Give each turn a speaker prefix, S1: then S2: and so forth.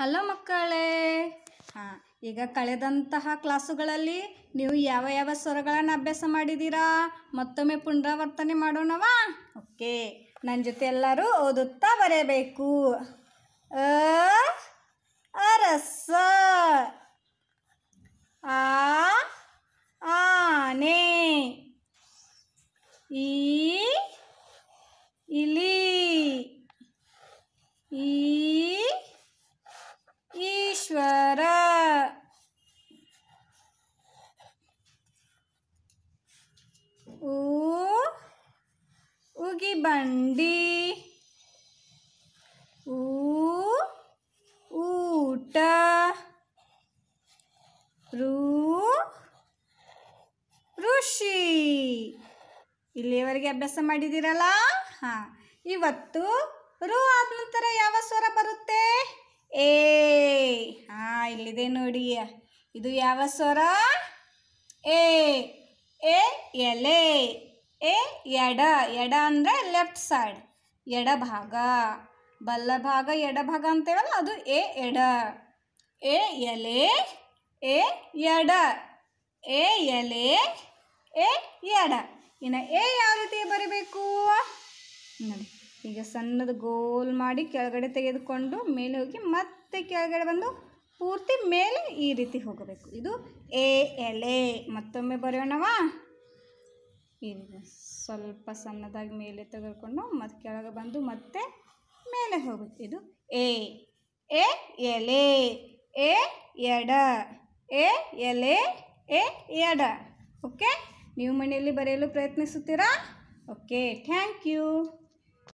S1: hello ಮಕ್ಕಳೇ ಹಾಂ ಈಗ ಕಳೆದಂತಹ ಕ್ಲಾಸುಗಳಲ್ಲಿ ನೀವು ಯಾವ ಯಾವ ಸ್ವರಗಳನ್ನು ಅಭ್ಯಾಸ ಮಾಡಿದ್ದೀರಾ ಮತ್ತೊಮ್ಮೆ ಪುನರಾವರ್ತನೆ ಮಾಡೋಣವಾ ಓಕೆ ನನ್ನ ಜೊತೆ ಎಲ್ಲರೂ ಓದುತ್ತಾ ಬರೆಯಬೇಕು ಅ ಅರಸ ಆ ಆನೆ ಈ ಹೋಗಿ ಬಂಡಿ ಊ ಊಟ ರೂ ಋಷಿ ಇಲ್ಲಿಯವರೆಗೆ ಅಭ್ಯಾಸ ಮಾಡಿದ್ದೀರಲ್ಲ ಹಾಂ ಇವತ್ತು ರು ಆದ ನಂತರ ಯಾವ ಸ್ವರ ಬರುತ್ತೆ ಏ ಹಾಂ ಇಲ್ಲಿದೆ ನೋಡಿ ಇದು ಯಾವ ಸ್ವರ ಎ ಎಲೆ ಎ ಎಡ ಎಡ ಅಂದರೆ ಲೆಫ್ಟ್ ಸೈಡ್ ಎಡಭಾಗ ಬಲ್ಲಭಾಗ ಎಡಭಾಗ ಅಂತೇವಲ್ಲ ಅದು ಎ ಎಡ ಎ ಎಲೆ ಎ ಎಡ ಎ ಎಲೆ ಎ ಎಡ ಇನ್ನು ಎ ಯಾವ ರೀತಿ ಬರಬೇಕು ನೋಡಿ ಈಗ ಸಣ್ಣದು ಗೋಲ್ ಮಾಡಿ ಕೆಳಗಡೆ ತೆಗೆದುಕೊಂಡು ಮೇಲೆ ಹೋಗಿ ಮತ್ತೆ ಕೆಳಗಡೆ ಬಂದು ಪೂರ್ತಿ ಮೇಲೆ ಈ ರೀತಿ ಹೋಗಬೇಕು ಇದು ಎ ಎಲೆ ಮತ್ತೊಮ್ಮೆ ಬರೆಯೋಣವಾ ಇದು ಸ್ವಲ್ಪ ಸಣ್ಣದಾಗಿ ಮೇಲೆ ತೆಗೆದುಕೊಂಡು ಮತ್ತೆ ಕೆಳಗೆ ಬಂದು ಮತ್ತೆ ಮೇಲೆ ಹೋಗುತ್ತೆ ಇದು ಎ ಎ ಎಲೆ ಎ ಎಡ ಎ ಎಲೆ ಎ ಎಡ ಓಕೆ ನೀವು ಮನೆಯಲ್ಲಿ ಬರೆಯಲು ಪ್ರಯತ್ನಿಸುತ್ತೀರಾ ಓಕೆ ಥ್ಯಾಂಕ್ ಯು